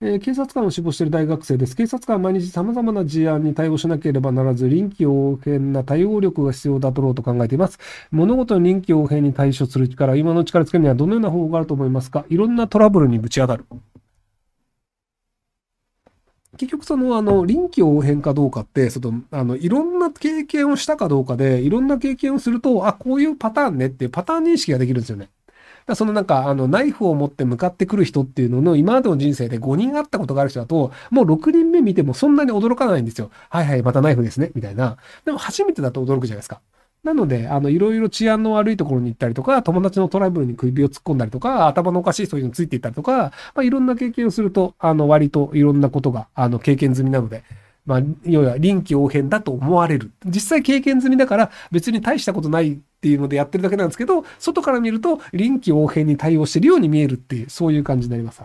えー、警察官を志望している大学生です。警察官は毎日様々な事案に対応しなければならず、臨機応変な対応力が必要だとろうと考えています。物事の臨機応変に対処する力、今の力つけるにはどのような方法があると思いますかいろんなトラブルにぶち当たる。結局その、あの、臨機応変かどうかって、その、あの、いろんな経験をしたかどうかで、いろんな経験をすると、あ、こういうパターンねっていうパターン認識ができるんですよね。だそのなんか、あの、ナイフを持って向かってくる人っていうのの、今までの人生で5人会ったことがある人だと、もう6人目見てもそんなに驚かないんですよ。はいはい、またナイフですね、みたいな。でも初めてだと驚くじゃないですか。なので、あの、いろいろ治安の悪いところに行ったりとか、友達のトラブルに首を突っ込んだりとか、頭のおかしいそういうのついていったりとか、まあ、いろんな経験をすると、あの、割といろんなことが、あの、経験済みなので、まあ、要は臨機応変だと思われる。実際経験済みだから、別に大したことないっていうのでやってるだけなんですけど、外から見ると臨機応変に対応してるように見えるっていう、そういう感じになります。